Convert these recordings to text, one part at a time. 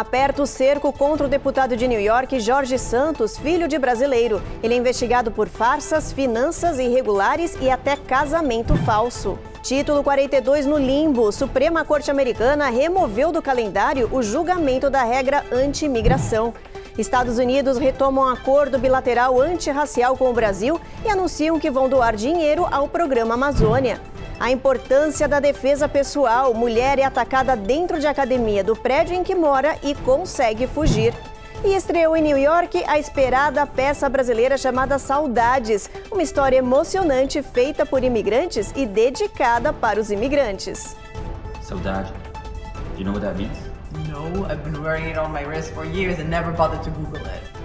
aperta o cerco contra o deputado de New York, Jorge Santos, filho de brasileiro. Ele é investigado por farsas, finanças irregulares e até casamento falso. Título 42 no limbo. Suprema Corte Americana removeu do calendário o julgamento da regra anti-imigração. Estados Unidos retomam um acordo bilateral antirracial com o Brasil e anunciam que vão doar dinheiro ao programa Amazônia. A importância da defesa pessoal. Mulher é atacada dentro de academia do prédio em que mora e consegue fugir. E estreou em New York a esperada peça brasileira chamada Saudades, uma história emocionante feita por imigrantes e dedicada para os imigrantes. Saudade. Do you know what that means? No, I've been wearing it on my wrist for years and never bothered to Google it.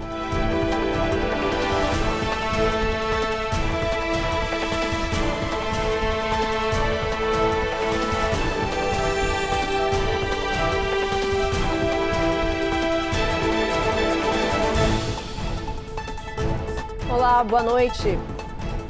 Olá, boa noite.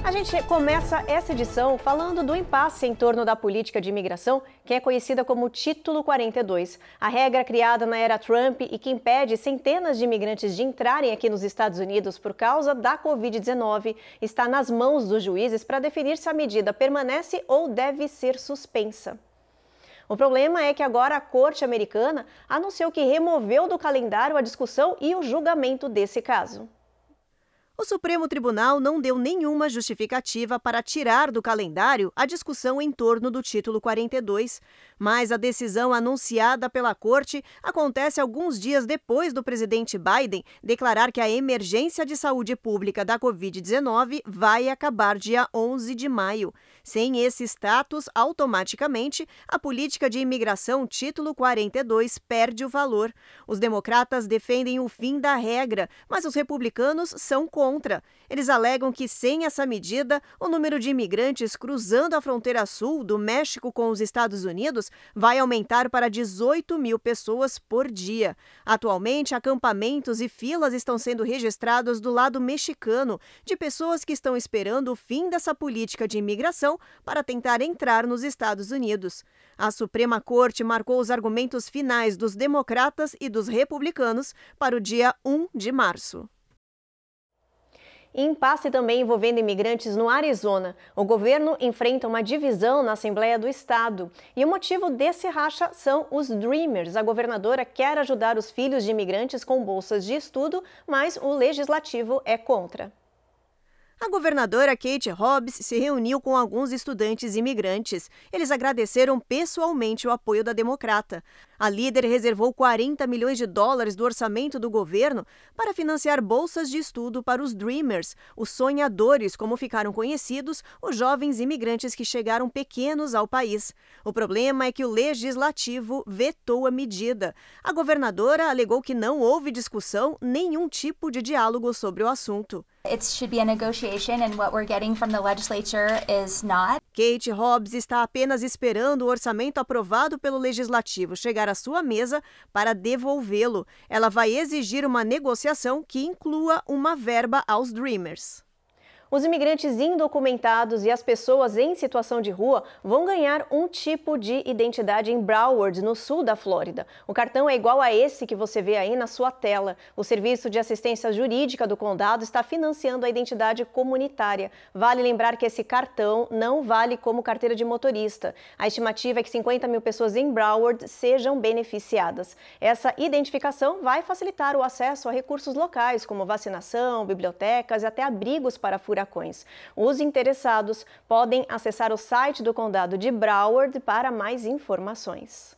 A gente começa essa edição falando do impasse em torno da política de imigração, que é conhecida como Título 42. A regra criada na era Trump e que impede centenas de imigrantes de entrarem aqui nos Estados Unidos por causa da Covid-19 está nas mãos dos juízes para definir se a medida permanece ou deve ser suspensa. O problema é que agora a Corte Americana anunciou que removeu do calendário a discussão e o julgamento desse caso. O Supremo Tribunal não deu nenhuma justificativa para tirar do calendário a discussão em torno do título 42, mas a decisão anunciada pela corte acontece alguns dias depois do presidente Biden declarar que a emergência de saúde pública da COVID-19 vai acabar dia 11 de maio. Sem esse status, automaticamente, a política de imigração título 42 perde o valor. Os democratas defendem o fim da regra, mas os republicanos são contra contra. Eles alegam que, sem essa medida, o número de imigrantes cruzando a fronteira sul do México com os Estados Unidos vai aumentar para 18 mil pessoas por dia. Atualmente, acampamentos e filas estão sendo registrados do lado mexicano, de pessoas que estão esperando o fim dessa política de imigração para tentar entrar nos Estados Unidos. A Suprema Corte marcou os argumentos finais dos democratas e dos republicanos para o dia 1 de março impasse também envolvendo imigrantes no Arizona. O governo enfrenta uma divisão na Assembleia do Estado. E o motivo desse racha são os Dreamers. A governadora quer ajudar os filhos de imigrantes com bolsas de estudo, mas o legislativo é contra. A governadora Kate Hobbs se reuniu com alguns estudantes imigrantes. Eles agradeceram pessoalmente o apoio da democrata. A líder reservou 40 milhões de dólares do orçamento do governo para financiar bolsas de estudo para os Dreamers, os sonhadores, como ficaram conhecidos, os jovens imigrantes que chegaram pequenos ao país. O problema é que o legislativo vetou a medida. A governadora alegou que não houve discussão, nenhum tipo de diálogo sobre o assunto. It should be a negotiation negotiation and what we're getting from the legislature is not. Kate Hobbs está apenas esperando o orçamento aprovado pelo legislativo chegar à sua mesa para devolvê-lo. Ela vai exigir uma negociação que inclua uma verba aos Dreamers. Os imigrantes indocumentados e as pessoas em situação de rua vão ganhar um tipo de identidade em Broward, no sul da Flórida. O cartão é igual a esse que você vê aí na sua tela. O Serviço de Assistência Jurídica do Condado está financiando a identidade comunitária. Vale lembrar que esse cartão não vale como carteira de motorista. A estimativa é que 50 mil pessoas em Broward sejam beneficiadas. Essa identificação vai facilitar o acesso a recursos locais, como vacinação, bibliotecas e até abrigos para furacões furacões. Os interessados podem acessar o site do Condado de Broward para mais informações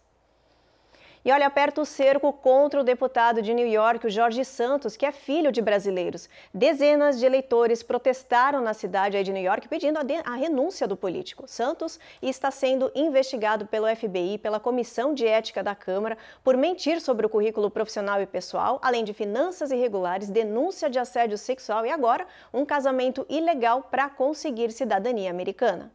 e olha, aperta o cerco contra o deputado de New York, o Jorge Santos, que é filho de brasileiros. Dezenas de eleitores protestaram na cidade de New York pedindo a, de, a renúncia do político. Santos está sendo investigado pelo FBI, pela Comissão de Ética da Câmara, por mentir sobre o currículo profissional e pessoal, além de finanças irregulares, denúncia de assédio sexual e agora um casamento ilegal para conseguir cidadania americana.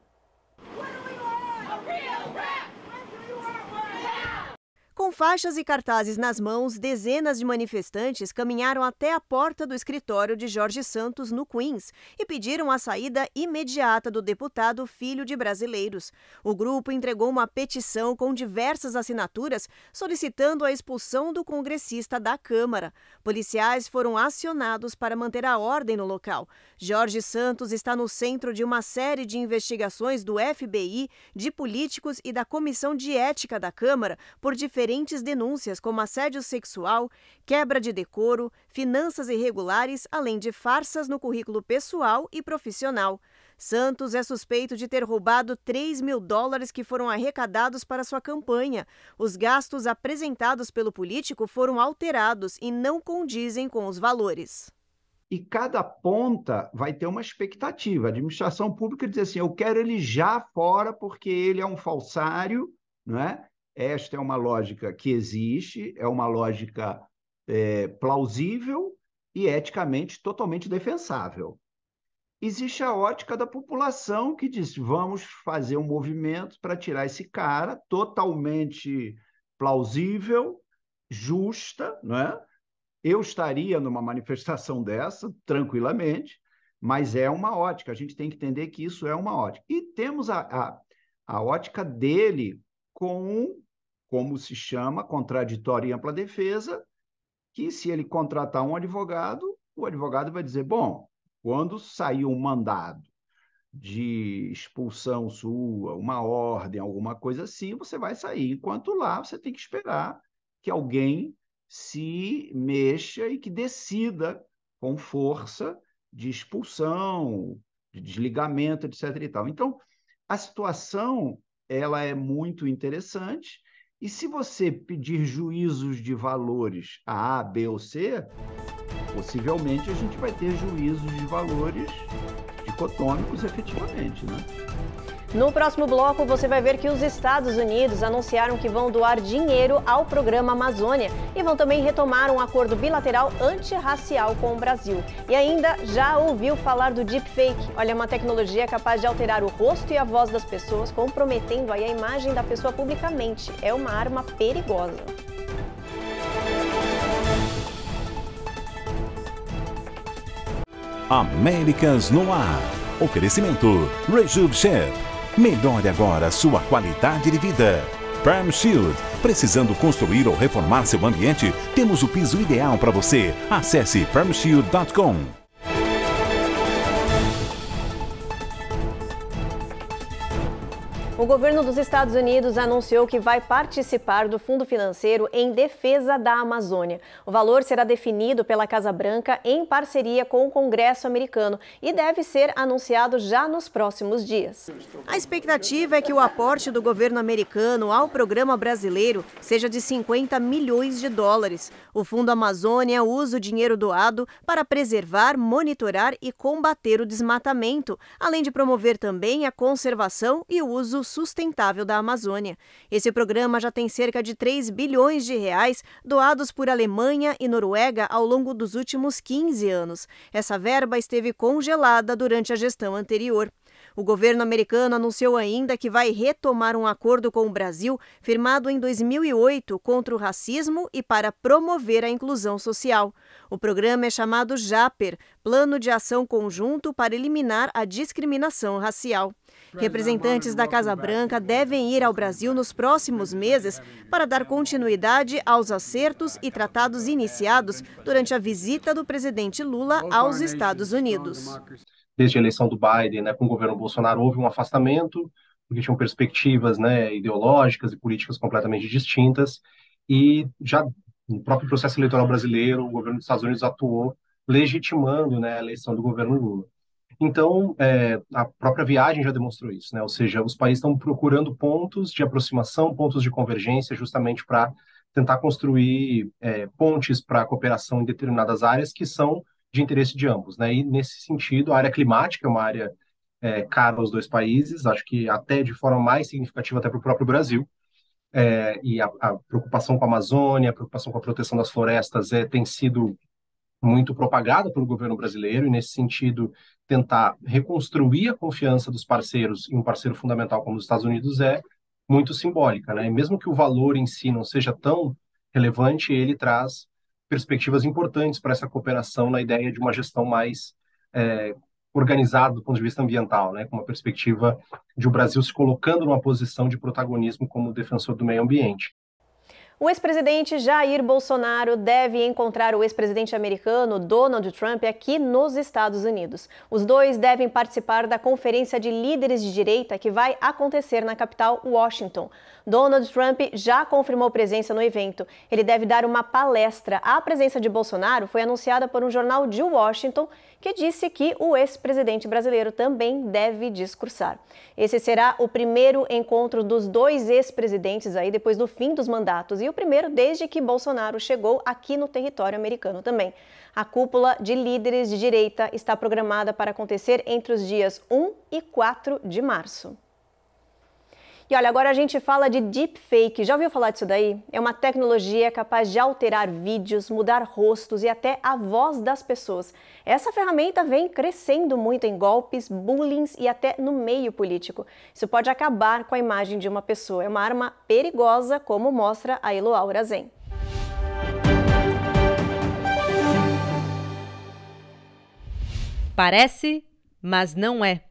Com faixas e cartazes nas mãos, dezenas de manifestantes caminharam até a porta do escritório de Jorge Santos, no Queens, e pediram a saída imediata do deputado filho de brasileiros. O grupo entregou uma petição com diversas assinaturas solicitando a expulsão do congressista da Câmara. Policiais foram acionados para manter a ordem no local. Jorge Santos está no centro de uma série de investigações do FBI, de políticos e da Comissão de Ética da Câmara por diferentes diferentes denúncias, como assédio sexual, quebra de decoro, finanças irregulares, além de farsas no currículo pessoal e profissional. Santos é suspeito de ter roubado 3 mil dólares que foram arrecadados para sua campanha. Os gastos apresentados pelo político foram alterados e não condizem com os valores. E cada ponta vai ter uma expectativa. A administração pública diz assim: eu quero ele já fora porque ele é um falsário, não é? Esta é uma lógica que existe, é uma lógica é, plausível e eticamente totalmente defensável. Existe a ótica da população que diz: vamos fazer um movimento para tirar esse cara, totalmente plausível, justa, não é? Eu estaria numa manifestação dessa tranquilamente, mas é uma ótica. A gente tem que entender que isso é uma ótica. E temos a, a, a ótica dele com, como se chama, contraditório e ampla defesa, que se ele contratar um advogado, o advogado vai dizer: bom, quando saiu um mandado de expulsão sua, uma ordem, alguma coisa assim, você vai sair. Enquanto lá, você tem que esperar que alguém se mexa e que decida com força de expulsão, de desligamento, etc. E tal. Então, a situação ela é muito interessante. E se você pedir juízos de valores a A, B ou C, possivelmente a gente vai ter juízos de valores dicotômicos efetivamente, né? No próximo bloco, você vai ver que os Estados Unidos anunciaram que vão doar dinheiro ao programa Amazônia e vão também retomar um acordo bilateral antirracial com o Brasil. E ainda já ouviu falar do deepfake? Olha, é uma tecnologia capaz de alterar o rosto e a voz das pessoas, comprometendo aí a imagem da pessoa publicamente. É uma arma perigosa. Américas no ar. Oferecimento Rejuve Chef Melhore agora sua qualidade de vida. Perm Shield. Precisando construir ou reformar seu ambiente? Temos o piso ideal para você. Acesse permshield.com. O governo dos Estados Unidos anunciou que vai participar do fundo financeiro em defesa da Amazônia. O valor será definido pela Casa Branca em parceria com o Congresso americano e deve ser anunciado já nos próximos dias. A expectativa é que o aporte do governo americano ao programa brasileiro seja de 50 milhões de dólares. O Fundo Amazônia usa o dinheiro doado para preservar, monitorar e combater o desmatamento, além de promover também a conservação e o uso sustentável da Amazônia. Esse programa já tem cerca de 3 bilhões de reais doados por Alemanha e Noruega ao longo dos últimos 15 anos. Essa verba esteve congelada durante a gestão anterior. O governo americano anunciou ainda que vai retomar um acordo com o Brasil firmado em 2008 contra o racismo e para promover a inclusão social. O programa é chamado JAPER Plano de Ação Conjunto para Eliminar a Discriminação Racial. Representantes da Casa Branca devem ir ao Brasil nos próximos meses para dar continuidade aos acertos e tratados iniciados durante a visita do presidente Lula aos Estados Unidos. Desde a eleição do Biden, né, com o governo Bolsonaro, houve um afastamento, porque tinham perspectivas né, ideológicas e políticas completamente distintas. E já no próprio processo eleitoral brasileiro, o governo dos Estados Unidos atuou legitimando né, a eleição do governo Lula. Então, é, a própria viagem já demonstrou isso, né? Ou seja, os países estão procurando pontos de aproximação, pontos de convergência, justamente para tentar construir é, pontes para cooperação em determinadas áreas que são de interesse de ambos, né? E nesse sentido, a área climática é uma área é, cara aos dois países, acho que até de forma mais significativa até para o próprio Brasil. É, e a, a, preocupação com a Amazônia, a preocupação com a proteção das florestas é, tem sido muito propagada pelo governo brasileiro, e nesse sentido, tentar reconstruir a confiança dos parceiros em um parceiro fundamental como os Estados Unidos é muito simbólica, né? E mesmo que o valor em si não seja tão relevante, ele traz perspectivas importantes para essa cooperação na ideia de uma gestão mais é, organizada do ponto de vista ambiental, né? Com uma perspectiva de o Brasil se colocando numa posição de protagonismo como defensor do meio ambiente. O ex-presidente Jair Bolsonaro deve encontrar o ex-presidente americano Donald Trump aqui nos Estados Unidos. Os dois devem participar da conferência de líderes de direita que vai acontecer na capital Washington. Donald Trump já confirmou presença no evento. Ele deve dar uma palestra. A presença de Bolsonaro foi anunciada por um jornal de Washington que disse que o ex-presidente brasileiro também deve discursar. Esse será o primeiro encontro dos dois ex-presidentes aí depois do fim dos mandatos e o primeiro desde que Bolsonaro chegou aqui no território americano também. A cúpula de líderes de direita está programada para acontecer entre os dias 1 e 4 de março. E olha, agora a gente fala de deepfake. Já ouviu falar disso daí? É uma tecnologia capaz de alterar vídeos, mudar rostos e até a voz das pessoas. Essa ferramenta vem crescendo muito em golpes, bullying e até no meio político. Isso pode acabar com a imagem de uma pessoa. É uma arma perigosa, como mostra a Eloaura Zen. Parece, mas não é.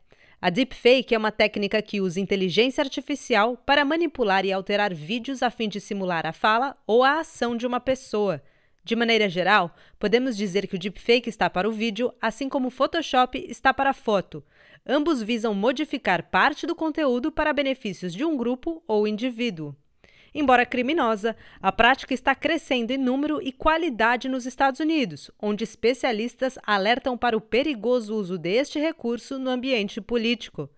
A deepfake é uma técnica que usa inteligência artificial para manipular e alterar vídeos a fim de simular a fala ou a ação de uma pessoa. De maneira geral, podemos dizer que o deepfake está para o vídeo, assim como o Photoshop está para a foto. Ambos visam modificar parte do conteúdo para benefícios de um grupo ou indivíduo. Embora criminosa, a prática está crescendo em número e qualidade nos Estados Unidos, onde especialistas alertam para o perigoso uso deste recurso no ambiente político.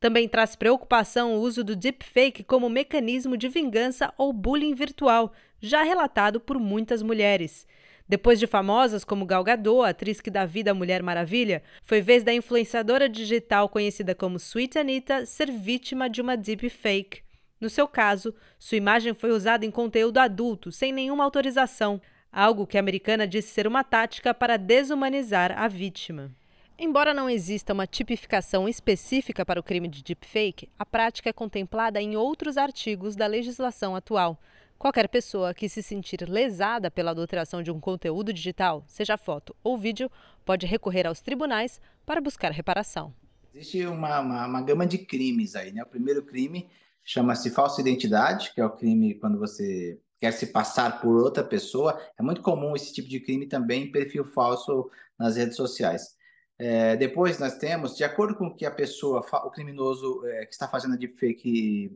Também traz preocupação o uso do deepfake como mecanismo de vingança ou bullying virtual, já relatado por muitas mulheres. Depois de famosas como Gal Gadot, atriz que dá vida à Mulher Maravilha, foi vez da influenciadora digital conhecida como Sweet Anita ser vítima de uma deepfake. No seu caso, sua imagem foi usada em conteúdo adulto, sem nenhuma autorização, algo que a americana disse ser uma tática para desumanizar a vítima. Embora não exista uma tipificação específica para o crime de deepfake, a prática é contemplada em outros artigos da legislação atual. Qualquer pessoa que se sentir lesada pela adulteração de um conteúdo digital, seja foto ou vídeo, pode recorrer aos tribunais para buscar reparação. Existe uma, uma, uma gama de crimes aí, né? O primeiro crime chama-se falsa identidade, que é o crime quando você quer se passar por outra pessoa. É muito comum esse tipo de crime também, perfil falso nas redes sociais. É, depois nós temos, de acordo com o que a pessoa, o criminoso é, que está fazendo a deepfake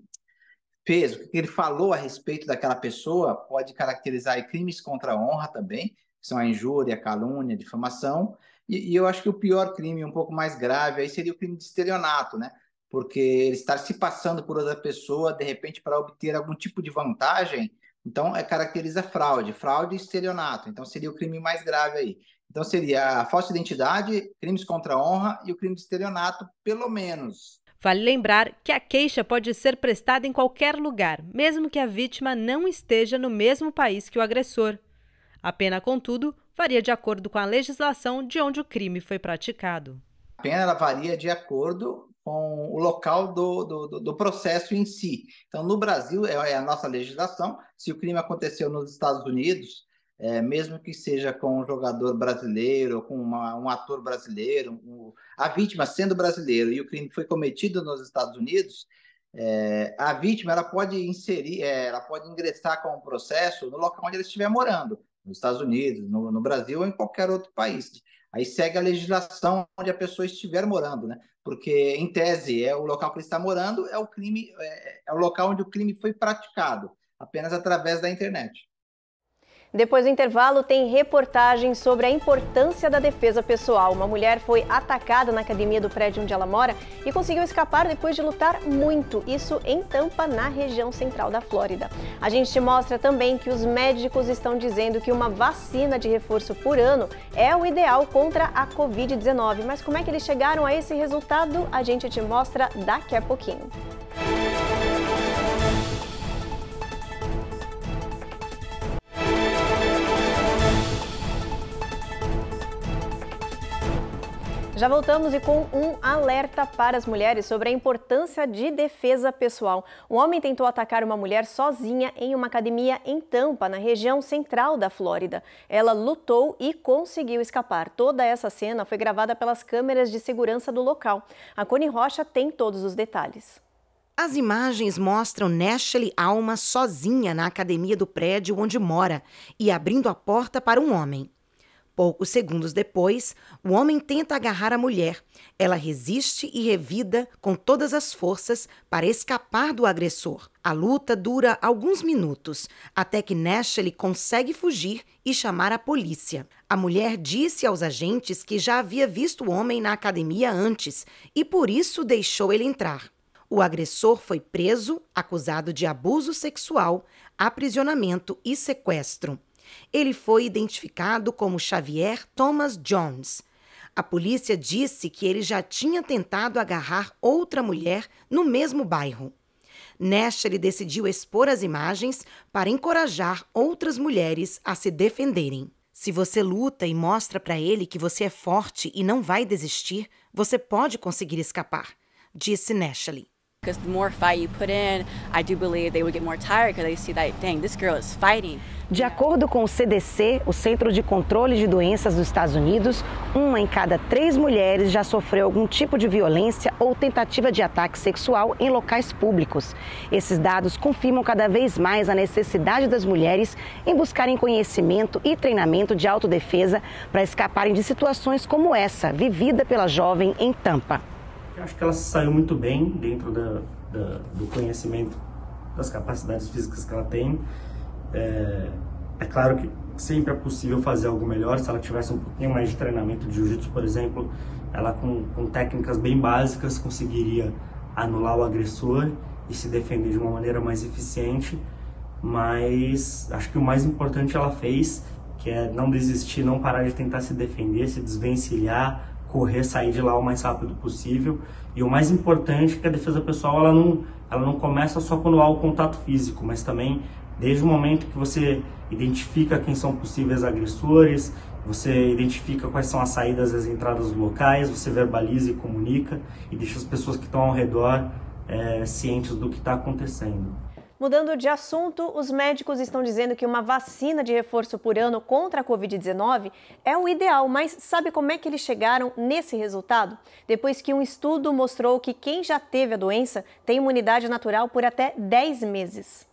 fez, o que ele falou a respeito daquela pessoa, pode caracterizar crimes contra a honra também, que são a injúria, a calúnia, a difamação. E, e, eu acho que o pior crime, um pouco mais grave, aí seria o crime de estelionato, né? porque ele estar se passando por outra pessoa, de repente, para obter algum tipo de vantagem, então é, caracteriza fraude, fraude e estelionato. Então seria o crime mais grave aí. Então seria a falsa identidade, crimes contra a honra e o crime de estelionato, pelo menos. Vale lembrar que a queixa pode ser prestada em qualquer lugar, mesmo que a vítima não esteja no mesmo país que o agressor. A pena, contudo, varia de acordo com a legislação de onde o crime foi praticado. A pena varia de acordo com o local do, do, do, processo em si. Então, no Brasil, é, é a nossa legislação. Se o crime aconteceu nos Estados Unidos, é, mesmo que seja com um jogador brasileiro, com uma, um ator brasileiro, um, a vítima sendo brasileiro e o crime foi cometido nos Estados Unidos, é, a vítima ela pode inserir, é, ela pode ingressar com o processo no local onde ela estiver morando, nos Estados Unidos, no, no Brasil ou em qualquer outro país. Aí segue a legislação onde a pessoa estiver morando, né? porque em tese é o local que ele está morando, é o crime, é, é o local onde o crime foi praticado, apenas através da internet. Depois do intervalo, tem reportagem sobre a importância da defesa pessoal. Uma mulher foi atacada na academia do prédio onde ela mora e conseguiu escapar depois de lutar muito, isso em Tampa, na região central da Flórida. A gente te mostra também que os médicos estão dizendo que uma vacina de reforço por ano é o ideal contra a Covid-19. Mas como é que eles chegaram a esse resultado? A gente te mostra daqui a pouquinho. Já voltamos e com um alerta para as mulheres sobre a importância de defesa pessoal. Um homem tentou atacar uma mulher sozinha em uma academia em Tampa, na região central da Flórida. Ela lutou e conseguiu escapar. Toda essa cena foi gravada pelas câmeras de segurança do local. A Cone Rocha tem todos os detalhes. As imagens mostram Nashley Alma sozinha na academia do prédio onde mora e abrindo a porta para um homem. Poucos segundos depois, o homem tenta agarrar a mulher. Ela resiste e revida com todas as forças para escapar do agressor. A luta dura alguns minutos, até que Nashley consegue fugir e chamar a polícia. A mulher disse aos agentes que já havia visto o homem na academia antes e por isso deixou ele entrar. O agressor foi preso, acusado de abuso sexual, aprisionamento e sequestro. Ele foi identificado como Xavier Thomas Jones. A polícia disse que ele já tinha tentado agarrar outra mulher no mesmo bairro. Nesta, ele decidiu expor as imagens para encorajar outras mulheres a se defenderem. Se você luta e mostra para ele que você é forte e não vai desistir, você pode conseguir escapar, disse Nashley. Because the more fight you put in, I do believe they would get more tired because they see that, dang, this girl is fighting. De acordo com o CDC, o Centro de Controle de Doenças dos Estados Unidos, uma em cada três mulheres já sofreu algum tipo de violência ou tentativa de ataque sexual em locais públicos. Esses dados confirmam cada vez mais a necessidade das mulheres em buscarem conhecimento e treinamento de autodefesa para escaparem de situações como essa, vivida pela jovem em Tampa. Eu acho que ela saiu muito bem dentro da, da, do conhecimento das capacidades físicas que ela tem. É, é, claro que sempre é possível fazer algo melhor. Se ela tivesse um pouquinho mais de treinamento de jiu-jitsu, por exemplo, ela com, com técnicas bem básicas conseguiria anular o agressor e se defender de uma maneira mais eficiente. Mas acho que o mais importante ela fez, que é não desistir, não parar de tentar se defender, se desvencilhar, correr, sair de lá o mais rápido possível. E o mais importante é que a defesa pessoal ela não, ela não começa só quando há o contato físico, mas também desde o momento que você identifica quem são possíveis agressores, você identifica quais são as saídas e as entradas locais, você verbaliza e comunica e deixa as pessoas que estão ao redor é, cientes do que está acontecendo. Mudando de assunto, os médicos estão dizendo que uma vacina de reforço por ano contra a Covid-19 é o ideal, mas sabe como é que eles chegaram nesse resultado? Depois que um estudo mostrou que quem já teve a doença tem imunidade natural por até 10 meses.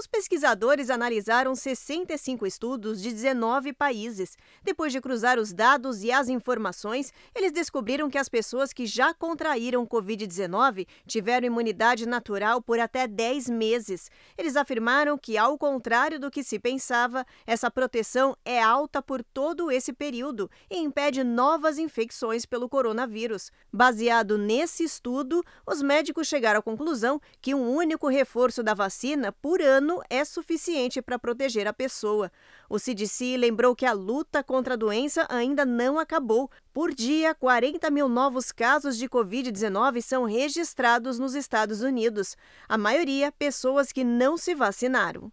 Os pesquisadores analisaram 65 estudos de 19 países. Depois de cruzar os dados e as informações, eles descobriram que as pessoas que já contraíram Covid-19 tiveram imunidade natural por até 10 meses. Eles afirmaram que, ao contrário do que se pensava, essa proteção é alta por todo esse período e impede novas infecções pelo coronavírus. Baseado nesse estudo, os médicos chegaram à conclusão que um único reforço da vacina por ano ano é suficiente para proteger a pessoa. O CDC lembrou que a luta contra a doença ainda não acabou. Por dia, 40 mil novos casos de Covid-19 são registrados nos Estados Unidos, a maioria pessoas que não se vacinaram.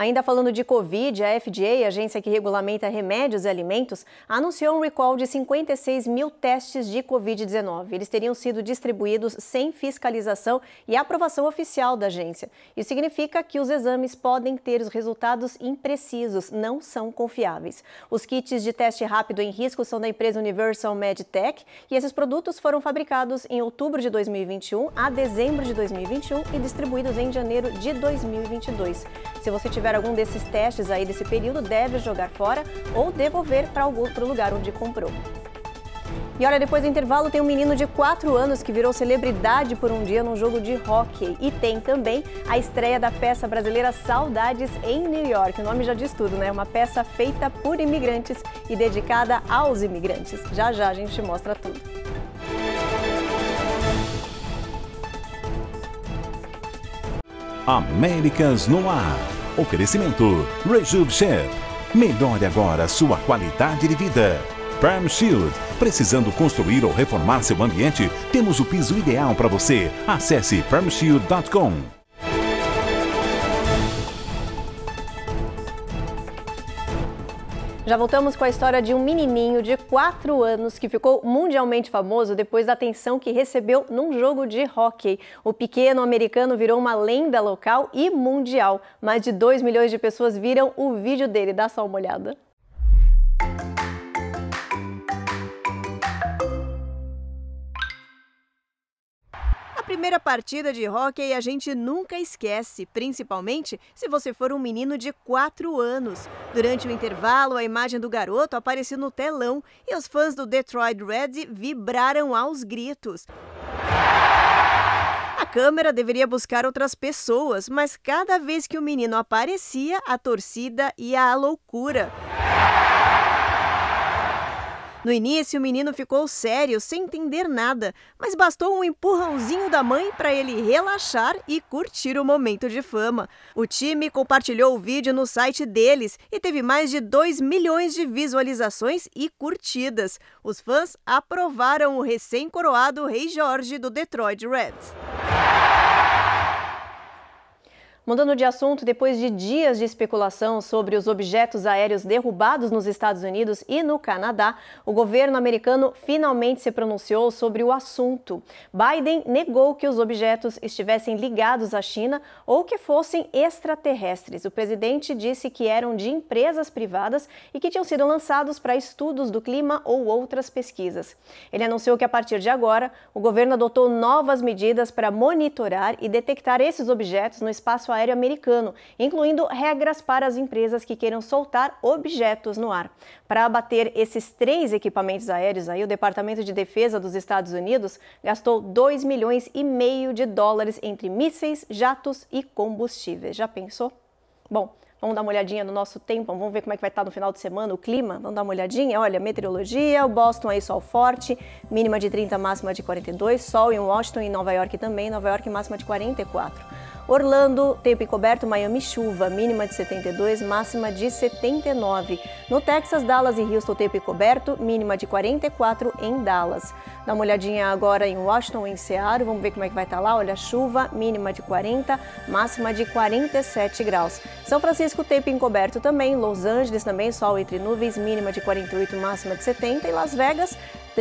Ainda falando de Covid, a FDA, agência que regulamenta remédios e alimentos, anunciou um recall de 56 mil testes de Covid-19. Eles teriam sido distribuídos sem fiscalização e aprovação oficial da agência. Isso significa que os exames podem ter os resultados imprecisos, não são confiáveis. Os kits de teste rápido em risco são da empresa Universal MedTech e esses produtos foram fabricados em outubro de 2021 a dezembro de 2021 e distribuídos em janeiro de 2022. Se você tiver fizer algum desses testes aí desse período, deve jogar fora ou devolver para algum outro lugar onde comprou. E olha, depois do intervalo tem um menino de 4 anos que virou celebridade por um dia num jogo de hockey E tem também a estreia da peça brasileira Saudades em New York. O nome já diz tudo, né? Uma peça feita por imigrantes e dedicada aos imigrantes. Já já a gente mostra tudo. Américas no ar. Oferecimento Rejuve Chef. Melhore agora sua qualidade de vida. Perm Shield. Precisando construir ou reformar seu ambiente? Temos o piso ideal para você. Acesse permshield.com. Já voltamos com a história de um menininho de 4 anos que ficou mundialmente famoso depois da atenção que recebeu num jogo de hockey. O pequeno americano virou uma lenda local e mundial. Mais de 2 milhões de pessoas viram o vídeo dele. Dá só uma olhada. primeira partida de hóquei a gente nunca esquece, principalmente se você for um menino de 4 anos. Durante o intervalo, a imagem do garoto apareceu no telão e os fãs do Detroit Red vibraram aos gritos. A câmera deveria buscar outras pessoas, mas cada vez que o menino aparecia, a torcida ia à loucura. No início, o menino ficou sério, sem entender nada, mas bastou um empurrãozinho da mãe para ele relaxar e curtir o momento de fama. O time compartilhou o vídeo no site deles e teve mais de 2 milhões de visualizações e curtidas. Os fãs aprovaram o recém-coroado Rei Jorge do Detroit Reds. Mudando de assunto, depois de dias de especulação sobre os objetos aéreos derrubados nos Estados Unidos e no Canadá, o governo americano finalmente se pronunciou sobre o assunto. Biden negou que os objetos estivessem ligados à China ou que fossem extraterrestres. O presidente disse que eram de empresas privadas e que tinham sido lançados para estudos do clima ou outras pesquisas. Ele anunciou que a partir de agora, o governo adotou novas medidas para monitorar e detectar esses objetos no espaço aéreo Aéreo Americano, incluindo regras para as empresas que queiram soltar objetos no ar. Para abater esses três equipamentos aéreos, aí, o Departamento de Defesa dos Estados Unidos gastou 2 milhões e meio de dólares entre mísseis, jatos e combustíveis. Já pensou? Bom, Vamos dar uma olhadinha no nosso tempo, vamos ver como é que vai estar no final de semana o clima. Vamos dar uma olhadinha. Olha, meteorologia, o Boston aí sol forte, mínima de 30, máxima de 42, sol em Washington e Nova York também, Nova York máxima de 44. Orlando, tempo encoberto, Miami chuva, mínima de 72, máxima de 79. No Texas, Dallas e Houston, tempo encoberto, mínima de 44 em Dallas. Dá uma olhadinha agora em Washington, em Seattle, vamos ver como é que vai estar tá lá. Olha, chuva, mínima de 40, máxima de 47 graus. São Francisco, tempo encoberto também, Los Angeles também, sol entre nuvens, mínima de 48, máxima de 70 e Las Vegas,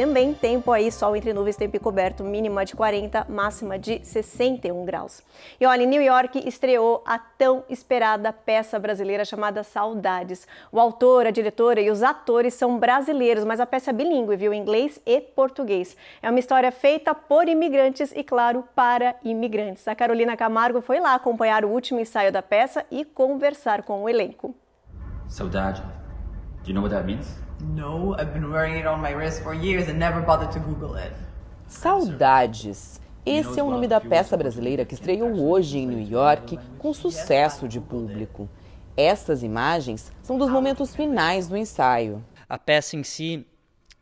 também tempo aí sol entre nuvens, tempo coberto mínima de 40, máxima de 61 graus. E olha, em New York estreou a tão esperada peça brasileira chamada Saudades. O autor, a diretora e os atores são brasileiros, mas a peça é bilíngue, viu? Inglês e português. É uma história feita por imigrantes e, claro, para imigrantes. A Carolina Camargo foi lá acompanhar o último ensaio da peça e conversar com o elenco. Saudade. Do you know what that means? No, I've been wearing it on my wrist for years and never bothered to Google it. Saudades. Esse é o nome da peça brasileira que estreou hoje em New York com sucesso de público. Essas imagens são dos momentos finais do ensaio. A peça em si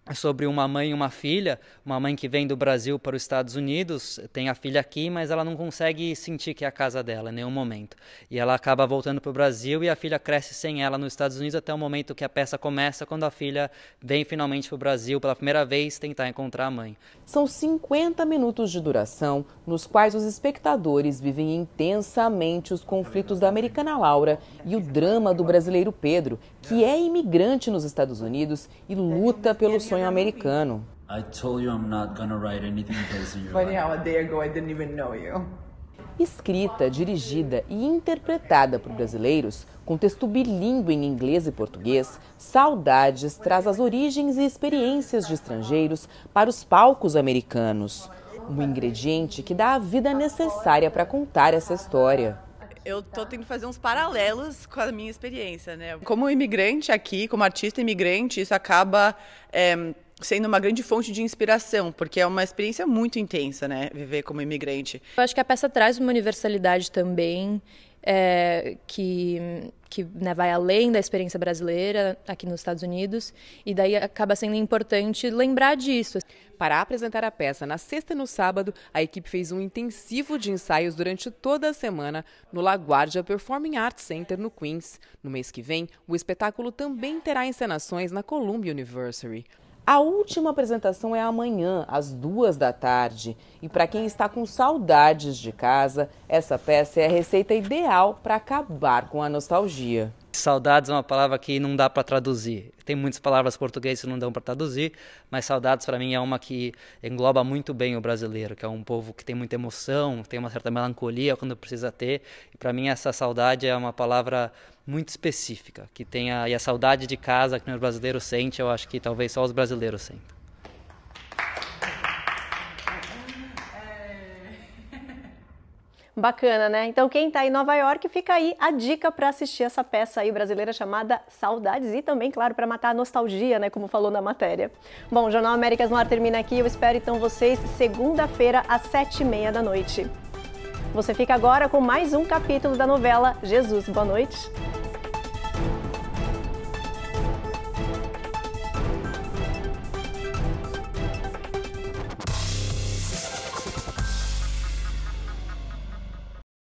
é sobre uma mãe e uma filha, uma mãe que vem do Brasil para os Estados Unidos, tem a filha aqui, mas ela não consegue sentir que é a casa dela em nenhum momento. E ela acaba voltando para o Brasil e a filha cresce sem ela nos Estados Unidos até o momento que a peça começa, quando a filha vem finalmente para o Brasil pela primeira vez tentar encontrar a mãe. São 50 minutos de duração, nos quais os espectadores vivem intensamente os conflitos da americana Laura e o drama do brasileiro Pedro, que é imigrante nos Estados Unidos e luta pelo sonho sonho americano. I told you I'm not gonna write anything Escrita, dirigida e interpretada por brasileiros, com texto bilíngue em inglês e português, Saudades traz as origens e experiências de estrangeiros para os palcos americanos. Um ingrediente que dá a vida necessária para contar essa história. Eu tô tá. tendo que fazer uns paralelos com a minha experiência, né? Como imigrante aqui, como artista imigrante, isso acaba é, sendo uma grande fonte de inspiração, porque é uma experiência muito intensa, né? Viver como imigrante. Eu acho que a peça traz uma universalidade também é, que, que né, vai além da experiência brasileira aqui nos Estados Unidos, e daí acaba sendo importante lembrar disso. Para apresentar a peça na sexta e no sábado, a equipe fez um intensivo de ensaios durante toda a semana no LaGuardia Performing Arts Center, no Queens. No mês que vem, o espetáculo também terá encenações na Columbia University. A última apresentação é amanhã, às duas da tarde. E para quem está com saudades de casa, essa peça é a receita ideal para acabar com a nostalgia saudades é uma palavra que não dá para traduzir. Tem muitas palavras portuguesas que não dão para traduzir, mas saudades para mim é uma que engloba muito bem o brasileiro, que é um povo que tem muita emoção, tem uma certa melancolia quando precisa ter. E para mim essa saudade é uma palavra muito específica, que tem a, e a saudade de casa que o brasileiro sente, eu acho que talvez só os brasileiros sentem. Bacana, né? Então quem está em Nova York, fica aí a dica para assistir essa peça aí brasileira chamada Saudades e também, claro, para matar a nostalgia, né, como falou na matéria. Bom, o Jornal Américas no ar termina aqui. Eu espero então vocês segunda-feira às sete e meia da noite. Você fica agora com mais um capítulo da novela Jesus. Boa noite.